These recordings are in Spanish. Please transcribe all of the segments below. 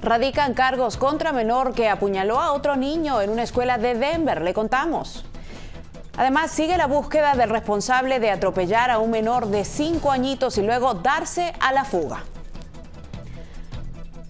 Radican cargos contra menor que apuñaló a otro niño en una escuela de Denver. Le contamos. Además, sigue la búsqueda del responsable de atropellar a un menor de 5 añitos y luego darse a la fuga.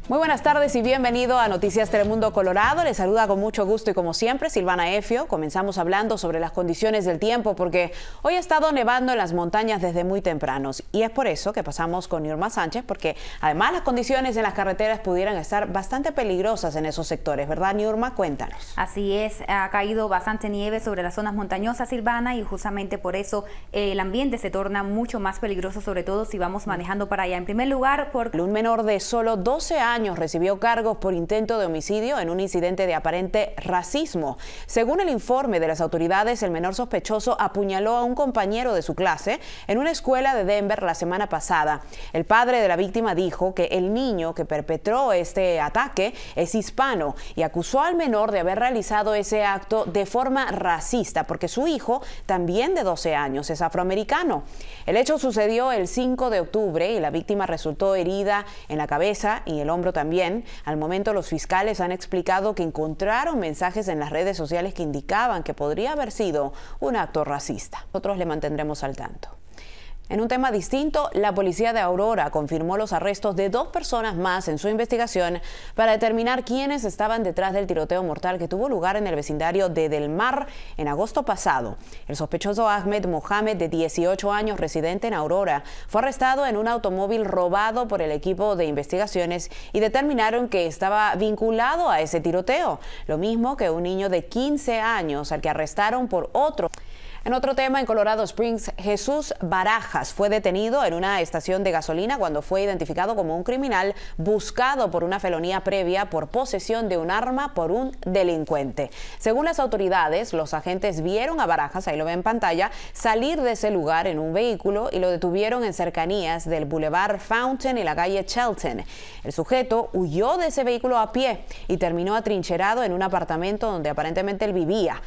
Muy buenas tardes y bienvenido a Noticias Telemundo Colorado. Les saluda con mucho gusto y como siempre Silvana Efio. Comenzamos hablando sobre las condiciones del tiempo porque hoy ha estado nevando en las montañas desde muy tempranos y es por eso que pasamos con Irma Sánchez porque además las condiciones en las carreteras pudieran estar bastante peligrosas en esos sectores, ¿verdad nirma Cuéntanos. Así es, ha caído bastante nieve sobre las zonas montañosas Silvana y justamente por eso eh, el ambiente se torna mucho más peligroso sobre todo si vamos manejando para allá. En primer lugar, por un menor de solo 12 años recibió cargos por intento de homicidio en un incidente de aparente racismo. Según el informe de las autoridades, el menor sospechoso apuñaló a un compañero de su clase en una escuela de Denver la semana pasada. El padre de la víctima dijo que el niño que perpetró este ataque es hispano y acusó al menor de haber realizado ese acto de forma racista porque su hijo, también de 12 años, es afroamericano. El hecho sucedió el 5 de octubre y la víctima resultó herida en la cabeza y el hombre también. Al momento los fiscales han explicado que encontraron mensajes en las redes sociales que indicaban que podría haber sido un acto racista. Nosotros le mantendremos al tanto. En un tema distinto, la policía de Aurora confirmó los arrestos de dos personas más en su investigación para determinar quiénes estaban detrás del tiroteo mortal que tuvo lugar en el vecindario de Del Mar en agosto pasado. El sospechoso Ahmed Mohamed, de 18 años, residente en Aurora, fue arrestado en un automóvil robado por el equipo de investigaciones y determinaron que estaba vinculado a ese tiroteo, lo mismo que un niño de 15 años al que arrestaron por otro. En otro tema, en Colorado Springs, Jesús Barajas fue detenido en una estación de gasolina cuando fue identificado como un criminal buscado por una felonía previa por posesión de un arma por un delincuente. Según las autoridades, los agentes vieron a Barajas, ahí lo ven en pantalla, salir de ese lugar en un vehículo y lo detuvieron en cercanías del Boulevard Fountain y la calle Chelten. El sujeto huyó de ese vehículo a pie y terminó atrincherado en un apartamento donde aparentemente él vivía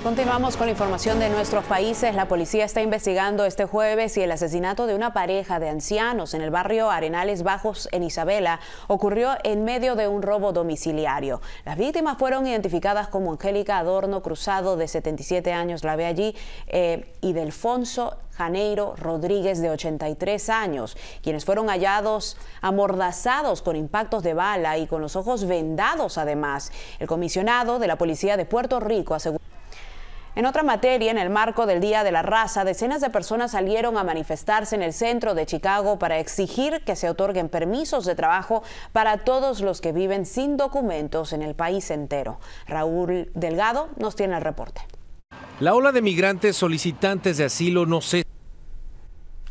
continuamos con la información de nuestros países. La policía está investigando este jueves si el asesinato de una pareja de ancianos en el barrio Arenales Bajos en Isabela ocurrió en medio de un robo domiciliario. Las víctimas fueron identificadas como Angélica Adorno Cruzado, de 77 años, la ve allí, eh, y Delfonso Janeiro Rodríguez, de 83 años, quienes fueron hallados amordazados con impactos de bala y con los ojos vendados además. El comisionado de la policía de Puerto Rico aseguró en otra materia, en el marco del Día de la Raza, decenas de personas salieron a manifestarse en el centro de Chicago para exigir que se otorguen permisos de trabajo para todos los que viven sin documentos en el país entero. Raúl Delgado nos tiene el reporte. La ola de migrantes solicitantes de asilo no se...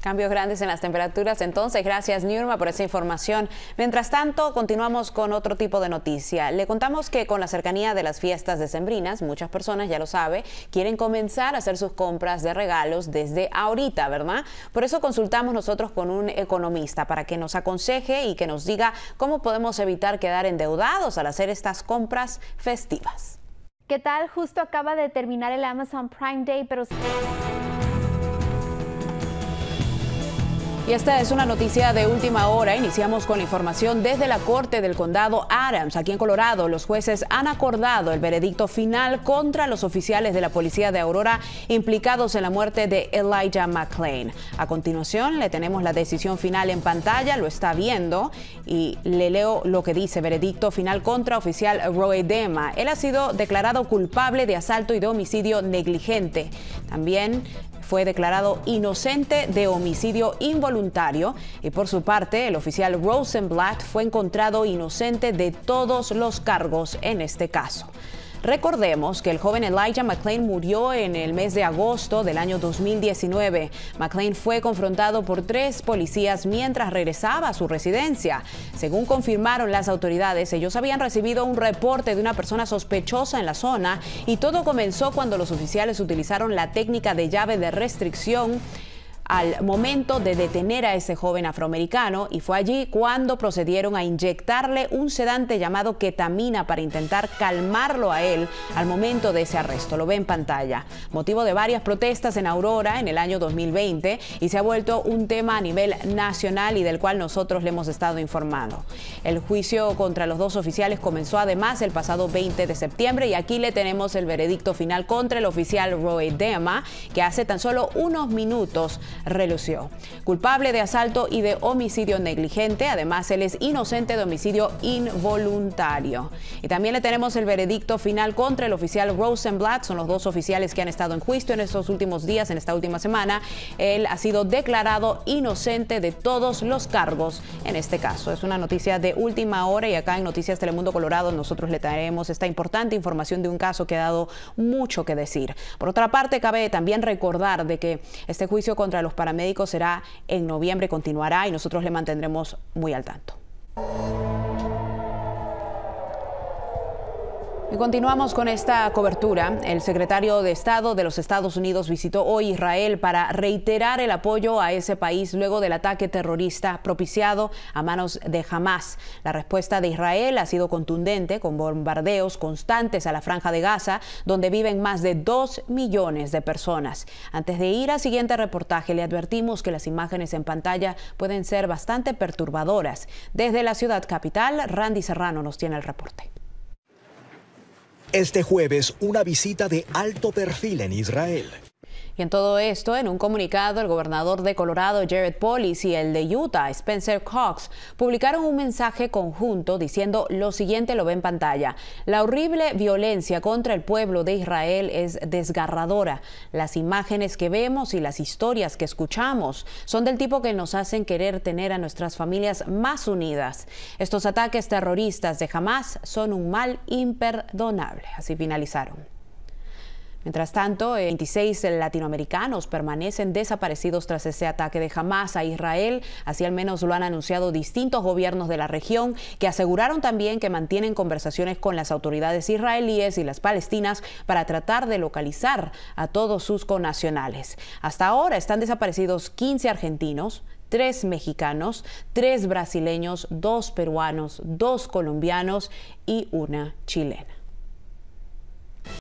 Cambios grandes en las temperaturas. Entonces, gracias Nirma por esa información. Mientras tanto, continuamos con otro tipo de noticia. Le contamos que con la cercanía de las fiestas decembrinas, muchas personas, ya lo sabe, quieren comenzar a hacer sus compras de regalos desde ahorita, ¿verdad? Por eso consultamos nosotros con un economista para que nos aconseje y que nos diga cómo podemos evitar quedar endeudados al hacer estas compras festivas. ¿Qué tal? Justo acaba de terminar el Amazon Prime Day, pero... Y esta es una noticia de última hora. Iniciamos con la información desde la Corte del Condado Adams. Aquí en Colorado, los jueces han acordado el veredicto final contra los oficiales de la policía de Aurora implicados en la muerte de Elijah McClain. A continuación, le tenemos la decisión final en pantalla, lo está viendo, y le leo lo que dice. Veredicto final contra oficial Roy Dema. Él ha sido declarado culpable de asalto y de homicidio negligente. También fue declarado inocente de homicidio involuntario y por su parte el oficial Rosenblatt fue encontrado inocente de todos los cargos en este caso. Recordemos que el joven Elijah McClain murió en el mes de agosto del año 2019. McClain fue confrontado por tres policías mientras regresaba a su residencia. Según confirmaron las autoridades, ellos habían recibido un reporte de una persona sospechosa en la zona y todo comenzó cuando los oficiales utilizaron la técnica de llave de restricción al momento de detener a ese joven afroamericano y fue allí cuando procedieron a inyectarle un sedante llamado ketamina para intentar calmarlo a él al momento de ese arresto. Lo ve en pantalla. Motivo de varias protestas en Aurora en el año 2020 y se ha vuelto un tema a nivel nacional y del cual nosotros le hemos estado informando. El juicio contra los dos oficiales comenzó además el pasado 20 de septiembre y aquí le tenemos el veredicto final contra el oficial Roy Dema que hace tan solo unos minutos relució. Culpable de asalto y de homicidio negligente, además él es inocente de homicidio involuntario. Y también le tenemos el veredicto final contra el oficial Rosenblatt, son los dos oficiales que han estado en juicio en estos últimos días, en esta última semana. Él ha sido declarado inocente de todos los cargos en este caso. Es una noticia de última hora y acá en Noticias Telemundo Colorado nosotros le traemos esta importante información de un caso que ha dado mucho que decir. Por otra parte, cabe también recordar de que este juicio contra los paramédicos será en noviembre, continuará y nosotros le mantendremos muy al tanto. Y continuamos con esta cobertura. El secretario de Estado de los Estados Unidos visitó hoy Israel para reiterar el apoyo a ese país luego del ataque terrorista propiciado a manos de Hamas. La respuesta de Israel ha sido contundente con bombardeos constantes a la franja de Gaza, donde viven más de dos millones de personas. Antes de ir al siguiente reportaje, le advertimos que las imágenes en pantalla pueden ser bastante perturbadoras. Desde la ciudad capital, Randy Serrano nos tiene el reporte. Este jueves, una visita de alto perfil en Israel. Y en todo esto, en un comunicado, el gobernador de Colorado, Jared Polis, y el de Utah, Spencer Cox, publicaron un mensaje conjunto diciendo lo siguiente, lo ve en pantalla. La horrible violencia contra el pueblo de Israel es desgarradora. Las imágenes que vemos y las historias que escuchamos son del tipo que nos hacen querer tener a nuestras familias más unidas. Estos ataques terroristas de Hamas son un mal imperdonable. Así finalizaron. Mientras tanto, 26 eh, latinoamericanos permanecen desaparecidos tras ese ataque de Hamas a Israel. Así al menos lo han anunciado distintos gobiernos de la región, que aseguraron también que mantienen conversaciones con las autoridades israelíes y las palestinas para tratar de localizar a todos sus connacionales. Hasta ahora están desaparecidos 15 argentinos, tres mexicanos, tres brasileños, dos peruanos, dos colombianos y una chilena.